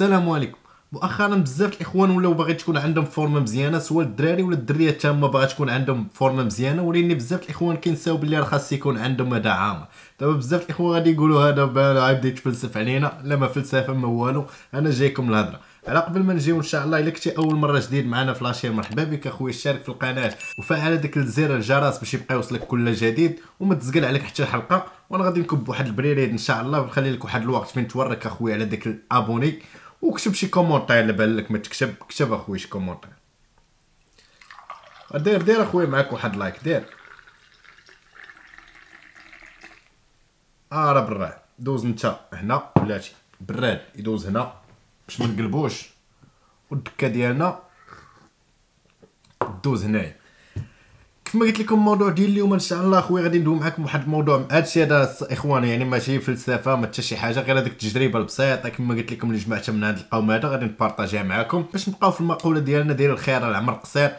السلام عليكم مؤخرا بزاف الاخوان ولاو باغي تكون عندهم فورمه مزيانه سواء الدراري ولا الدريات تما باغا تكون عندهم فورمه مزيانه وريني بزاف الاخوان كينساو بلي راه خاص يكون عندهم مدى عامه دابا بزاف الاخوان غادي يقولوا هذا بان يبدا يتفلسف علينا لا ما فلسفه ما والو انا جايكم الهضره على قبل ما نجيو ان شاء الله الا كنتي اول مره جديد معنا في لاشير مرحبا بك اخويا شارك في القناه وفعل ديك الزر الجرس باش يبقى يوصلك كل جديد وما تزقل عليك حتى الحلقه وانا غادي نكب واحد البريريد ان شاء الله ونخلي لك واحد الوقت فين تورك اخويا على داك الابوني وكتب شي كومونتير اللي بان لك ما تكتب كتب اخويا شي كومونتير دير دير اخويا معاك واحد لايك دير اه راه براه دوز انت هنا بلاتي براد يدوز هنا باش ما نقلبوش والدكه ديالنا دوز هنايا كما قلت لكم الموضوع ديال اليوم ان شاء الله خويا غادي ندوي معكم واحد الموضوع هذا الشيء هذا اخوان يعني ماشي فلسفه ما حتى شي حاجه غير هذيك التجربه البسيطه كما قلت لكم اللي جمعتها من هذا القوم هذا غادي نبارطاجيها معكم باش نبقاو في المقوله ديالنا ديال الخير العمر قصير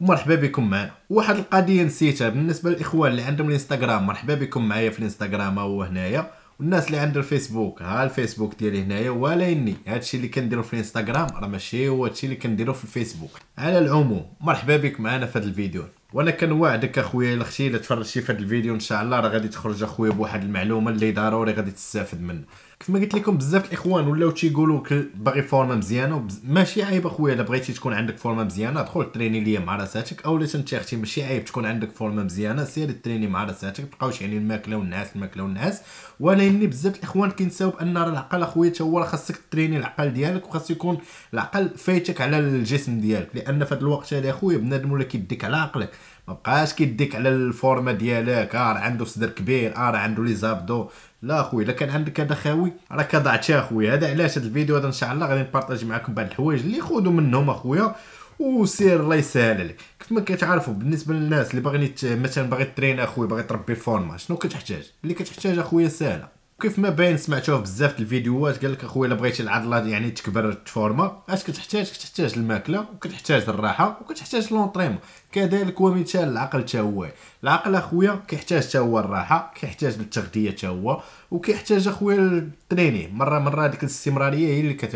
ومرحبا بكم معنا واحد القضيه نسيتها بالنسبه للاخوان اللي عندهم الانستغرام مرحبا بكم معايا في الانستغرام ها هو هنايا والناس اللي عندهم الفيسبوك ها الفيسبوك ديالي هنايا ولا اني هادشي اللي كنديرو في الانستغرام راه ماشي هو هادشي اللي كنديرو في الفيسبوك على العموم مرحبا بك معنا في هذا الفيديو وانا كنوعدك اخويا الا اختي الا تفرجتي في هذا الفيديو ان شاء الله راه غادي تخرج اخويا بواحد المعلومه اللي ضروري غادي تستافد منها كما قلت لكم بزاف الاخوان ولاو تيقولوا باغي فورما مزيانه وبز... ماشي عيب اخويا الا بغيتي تكون عندك فورما مزيانه دخل تريني ليا مع راساتك اولا انت اختي ماشي عيب تكون عندك فورما مزيانه سير تريني مع راساتك تبقاوش يعني الماكله والنعاس الماكله والنعاس يعني بزاف الاخوان كينساو بان راه العقل اخويا حتى هو خاصك تريني العقل ديالك وخاص يكون العقل فايتك على الجسم ديالك لان في هذا الوقت هذا اخويا بنادم ولا كيديك على عقلك ما بقاش كيديك على الفورما ديالك اه عنده صدر كبير اه عنده لي زابدو لا خويا الا كان عندك هذا خاوي راك ضعتي اخويا هذا علاش هذا الفيديو هذا ان شاء الله غادي نبارطاجي معكم بعض الحوايج اللي خذوا منهم اخويا آه، وسير الله يسهل عليك كيف ما كتعرفوا بالنسبه للناس اللي باغيين مثلا باغي ترين اخويا باغي تربي فورما شنو كتحتاج اللي كتحتاج اخويا سهله كيف ما باين سمعتوه في بزاف الفيديوهات قال لك اخويا الا بغيتي العضله يعني تكبر تفورما اش كتحتاج كتحتاج الماكله وكتحتاج الراحه وكتحتاج لونطريمون كذلك ومثال العقل حتى هو العقل اخويا كيحتاج حتى هو الراحه كيحتاج للتغذيه حتى هو وكيحتاج اخويا التريني مره مره ديك الاستمراريه هي اللي كت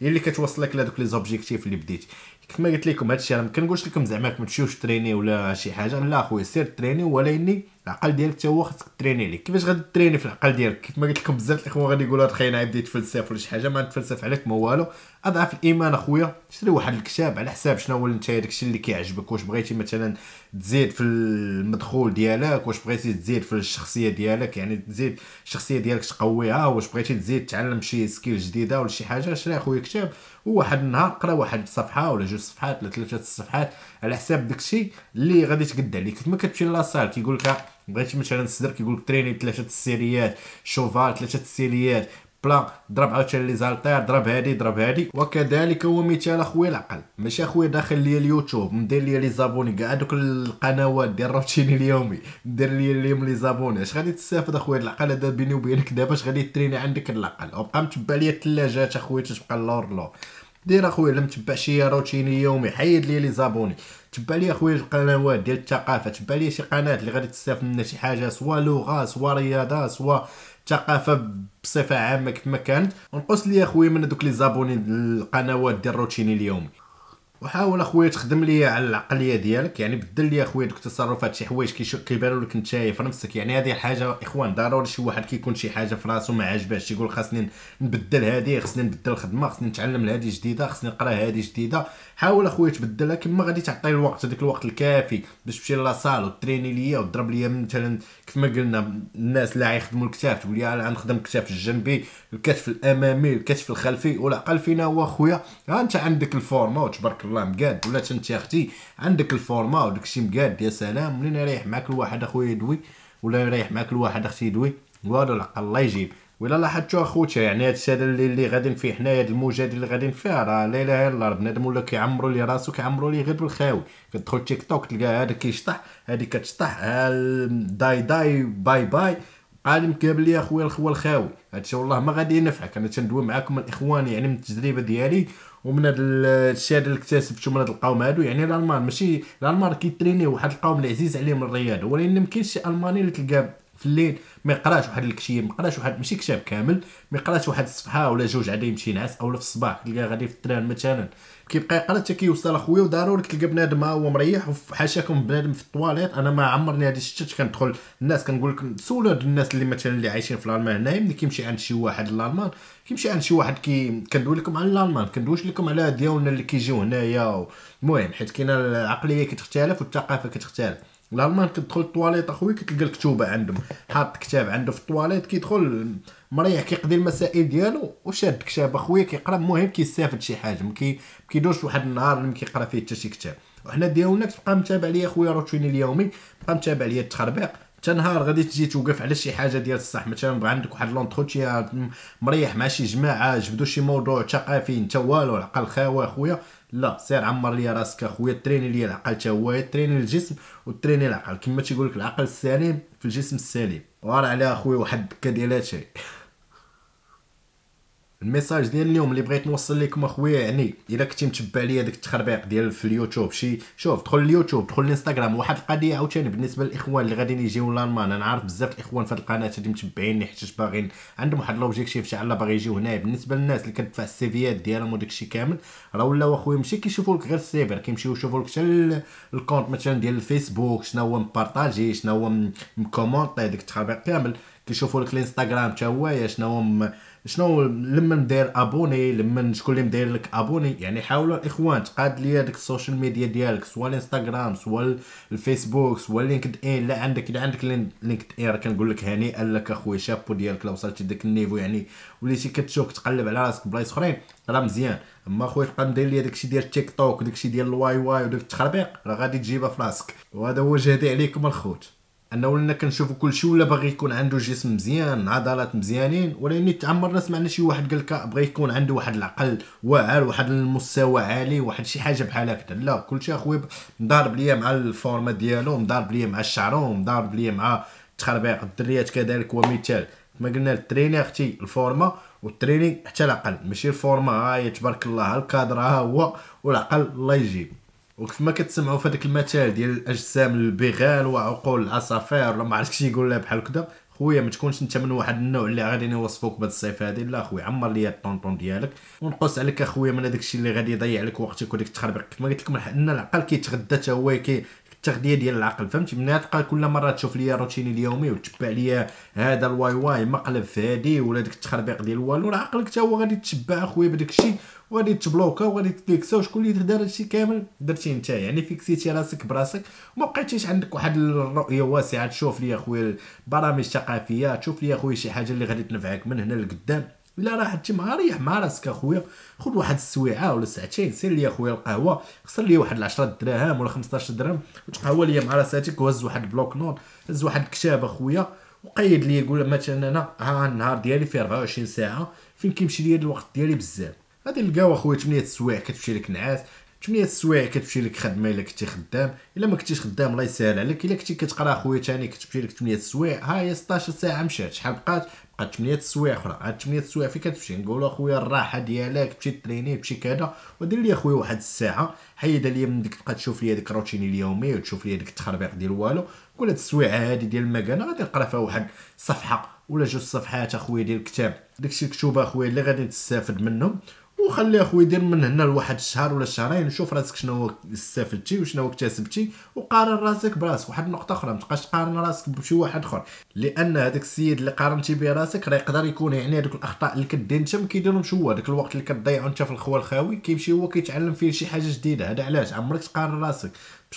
هي اللي كتوصلك لهذوك لي زوبجيكتيف اللي بديت كيف ما قلت لكم هادشي انا ما كنقولش لكم زعما ما تمشيوش تريني ولا شي حاجه لا اخويا سير تريني اني العقل ديالك حتى هو خاصك تريني ليه كيفاش غادي تريني في العقل ديالك كيف ما قلت لكم بزاف الاخوان غادي يقولوا هاد خينا عيب يتفلسف ولا شي حاجه ما نتفلسف عليك ما والو اضعف الايمان اخويا شري واحد الكتاب على حساب شنو هو انت داكشي اللي كيعجبك واش بغيتي مثلا تزيد في المدخول ديالك واش بغيتي تزيد في الشخصيه ديالك يعني تزيد الشخصيه ديالك تقويها واش بغيتي تزيد تعلم شي سكيل جديده ولا شي حاجه شري اخويا كتاب وواحد النهار قرا واحد الصفحه ولا جوج صفحات ولا ثلاثه الصفحات على حساب داكشي اللي غادي تقد عليك كيف ما كتمشي لاصال كيقول لك بغيت مثلا السدر كيقول لك تريني ثلاثه السيريات شوفال ثلاثه السيريات بلا ضرب عاوتاني لي زالتير ضرب هادي ضرب هادي وكذلك هو مثال اخويا العقل ماشي اخويا داخل ليا اليوتيوب مدير ليا لي زابوني كاع دوك القنوات ديال روتيني اليومي دير ليا اليوم لي زابوني اش غادي تستافد اخويا العقل هذا بيني وبينك دابا اش غادي تريني عندك العقل وبقى متبع ليا الثلاجات اخويا تبقى اللور لور دير اخويا الا متبع شي روتيني يومي حيد ليا لي زابوني تبع لي خويا القنوات ديال الثقافه تبع لي شي قناه اللي غادي تستافد منها شي حاجه سوا لغه سوا رياضه سوا ثقافه بصفه عامه كما كانت ونقص لي اخويا من دوك لي زابوني القنوات ديال الروتيني اليومي وحاول اخويا تخدم ليا على العقليه ديالك يعني بدل ليا اخويا دوك التصرفات شي حوايج كيبانوا لك انت في نفسك يعني هذه الحاجه اخوان ضروري شي واحد كيكون شي حاجه في راسو ما عاجباش يقول خاصني نبدل هذه خاصني نبدل الخدمه خاصني نتعلم هذه جديده خاصني نقرا هذه جديده حاول اخويا تبدلها كما غادي تعطي الوقت هذاك الوقت الكافي باش تمشي لاصال وتريني ليا وتضرب ليا مثلا كيف ما قلنا الناس لا يخدموا الكتاف تقول لي انا نخدم الكتاف الجنبي الكتف الامامي الكتف الخلفي قال فينا هو اخويا انت عندك الفورمه وتبارك والله مقاد ولا انت اختي عندك الفورما وداك الشيء مقاد يا سلام منين يريح معاك الواحد اخويا يدوي ولا يريح معاك الواحد اختي يدوي والو العقل الله يجيب ولا لاحظتوا اخوتها يعني هاد الشيء اللي اللي غادي فيه حنايا هاد الموجه اللي غاديين فيها راه لا اله الا الله بنادم ولا كيعمروا لي راسو كيعمروا لي غير بالخاوي كتدخل تيك توك تلقى هذا كيشطح هادي كتشطح داي داي باي باي قادم كابل لي اخويا الخوا الخاوي هادشي والله ما غادي ينفعك انا تندوي معاكم الاخوان يعني من التجربه ديالي ومن هذا الشيء اللي اكتسبته من هاد القوم هادو يعني الالمان ماشي الالمان كيترينيو واحد القوم العزيز عزيز عليهم الرياضه ولكن مكاينش شي الماني اللي تلقاه في الليل ما يقراش واحد الكتيب ما يقراش واحد ماشي كتاب كامل ما يقراش واحد الصفحه ولا جوج عاد يمشي ينعس اولا في الصباح تلقاه غادي في التران مثلا كيبقى يقرا حتى كيوصل اخويا وضروري تلقى بنادم ها هو مريح وحاشاكم بنادم في الطواليط انا ما عمرني هادي شتات كندخل الناس كنقول لكم سولوا هاد الناس اللي مثلا اللي عايشين في الالمان هنايا ملي كيمشي عند شي واحد الالمان كيمشي عند شي واحد كي كندوي لكم على الالمان كندويش لكم على ديالنا اللي كيجيو هنايا المهم حيت كاينه العقليه كتختلف والثقافه كتختلف الالمان كتدخل الطواليط اخويا كتلقى الكتوبه عندهم حاط كتاب عنده في الطواليط كيدخل مريح كيقضي المسائل ديالو وشاد كتاب اخويا كيقرا المهم كيستافد شي حاجه ما كيدوش واحد النهار اللي ما كيقرا فيه حتى شي كتاب وحنا ديالنا تبقى متابع ليا اخويا روتيني اليومي تبقى متابع ليا التخربيق حتى نهار غادي تجي توقف على شي حاجه ديال الصح مثلا بغا عندك واحد لونتروتيا مريح مع شي جماعه جبدوا شي موضوع ثقافي انت والو العقل خاوي اخويا لا سير عمر لي راسك اخويا تريني لي العقل حتى هو تريني الجسم وتريني العقل كما تيقول لك العقل السليم في الجسم السليم وراه عليها اخويا واحد الدكه ديال هادشي الميساج ديال اليوم اللي بغيت نوصل لكم اخويا يعني الا كنتي متبع ليا داك التخربيق ديال في اليوتيوب شي شوف دخل اليوتيوب دخل الانستغرام واحد القضيه عاوتاني بالنسبه للاخوان اللي غاديين يجيو لالمان انا عارف بزاف الاخوان في القناه اللي متبعيني حيت باغيين عندهم واحد لوبجيكتيف شعلا باغي يجيو هنايا بالنسبه للناس اللي كتدفع السيفيات ديالهم وداك الشيء كامل راه ولاو اخويا ماشي كيشوفوا لك غير السيفر كيمشيو يشوفوا لك حتى الكونت مثلا ديال الفيسبوك شنو هو مبارطاجي شنو هو مكومونطي داك التخربيق كامل كيشوفوا لك الانستغرام حتى هو شنو هو شنو لما داير ابوني لما شكون اللي مداير لك ابوني يعني حاولوا الاخوان تقاد لي هذيك السوشيال ميديا ديالك سواء الانستغرام سواء الفيسبوك سواء لينكد ان لا عندك اذا عندك لينكد ان راه كنقول لك هنيئا لك اخويا شابو ديالك لا وصلتي داك النيفو يعني وليتي كتشوف تقلب على راسك بلايص اخرين راه مزيان اما خويا تبقى مدير لي داكشي ديال تيك توك داكشي ديال الواي واي وداك التخربيق راه غادي تجيبها في راسك وهذا هو جهدي عليكم الخوت انه ولنا كنشوفوا كلشي ولا باغي يكون عنده جسم مزيان عضلات مزيانين ولاني تعمرنا سمعنا شي واحد قال لك بغى يكون عنده واحد العقل واعر واحد المستوى عالي واحد شي حاجه بحال هكذا لا كلشي اخويا مضارب ليا مع الفورما ديالو مضارب ليا مع شعرهم مضارب ليا مع تخربيق الدريات كذلك ومثال كما قلنا التريني اختي الفورما والتريني حتى العقل ماشي الفورما هاي تبارك الله الكادر ها هو والعقل الله يجيب وكيف ما كتسمعوا في هذاك المثال ديال الاجسام البغال وعقول العصافير ولا ما عرفتش يقول لها بحال كذا خويا ما تكونش انت من واحد النوع اللي غادي يوصفوك بهذه الصفه هذه لا خويا عمر ليا الطونطون ديالك ونقص عليك اخويا من هذاك الشيء اللي غادي يضيع لك وقتك وديك التخربيق كما قلت لكم ان العقل كيتغدى حتى هو التغذيه ديال العقل فهمتي منها تبقى كل مره تشوف ليا روتيني اليومي وتتبع ليا هذا الواي واي مقلب في هادي ولا ديك التخربيق ديال والو عقلك حتى هو غادي تشبع اخويا بداك الشيء وغادي تبلوكا وغادي تديكسا وشكون اللي دار هادشي كامل درتي انت يعني فيكسيتي راسك براسك وما بقيتيش عندك واحد الرؤيه واسعه تشوف ليا اخويا برامج ثقافيه تشوف ليا اخويا شي حاجه اللي غادي تنفعك من هنا لقدام الا راه حتى ما ريح مع راسك اخويا خذ واحد السويعه ولا ساعتين سير لي اخويا القهوه خسر لي واحد 10 دراهم ولا 15 درهم وتقهوى لي مع راساتك وهز واحد البلوك نوت هز واحد الكتاب اخويا وقيد لي يقول مثلا انا ها النهار ديالي فيه 24 ساعه فين كيمشي لي الوقت ديالي بزاف غادي نلقاو اخويا 8 السوايع كتمشي لك نعاس 8 السوايع كتمشي لك خدمه الا كنتي خدام الا ما كنتيش خدام الله يسهل عليك الا كنتي كتقرا خويا ثاني كتمشي لك 8 السوايع ها هي 16 ساعه مشات شحال بقات بقات 8 السوايع اخرى هاد 8 السوايع فين كتمشي نقولوا اخويا الراحه ديالك تمشي تريني تمشي كذا ودير لي اخويا واحد الساعه حيد عليا من ديك تبقى تشوف لي ديك الروتين اليومي وتشوف لي ديك التخربيق ديال والو كل هاد السويعه هادي ديال المكانه غادي نقرا فيها واحد صفحه ولا جوج صفحات اخويا ديال الكتاب داكشي الكتب اخويا اللي غادي تستافد منهم وخلي اخويا دير من هنا لواحد الشهر ولا شهرين شوف راسك شنو استفدتي وشنو اكتسبتي وقارن راسك براسك واحد النقطه اخرى ما تبقاش تقارن راسك بشي واحد اخر لان هذاك السيد اللي قارنتي به راسك راه يقدر يكون يعني هذوك الاخطاء اللي كدير انت ما كيديرهمش هو داك الوقت اللي كتضيعو انت في الخوى الخاوي كيمشي هو كيتعلم فيه شي حاجه جديده هذا علاش عمرك تقارن راسك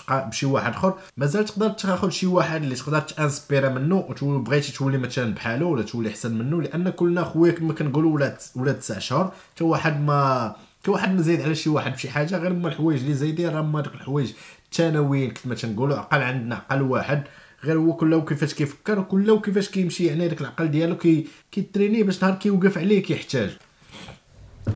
بشي واحد اخر مازال تقدر تاخذ شي واحد اللي تقدر تانسبيرا منه بغيتي تولي مثلا بحاله ولا تولي احسن منه لان كلنا خويا كما كنقولوا ولاد ولاد تسع شهور حتى واحد ما ما واحد مزيد على شي واحد بشي حاجه غير ما الحوايج اللي زايدين راه ما دوك الحوايج الثانويين كما تنقولوا عقل عندنا عقل واحد غير هو كله كيفاش كيفكر وكله كيفاش كيمشي يعني داك العقل ديالو كي كيتريني باش نهار كيوقف عليه كيحتاج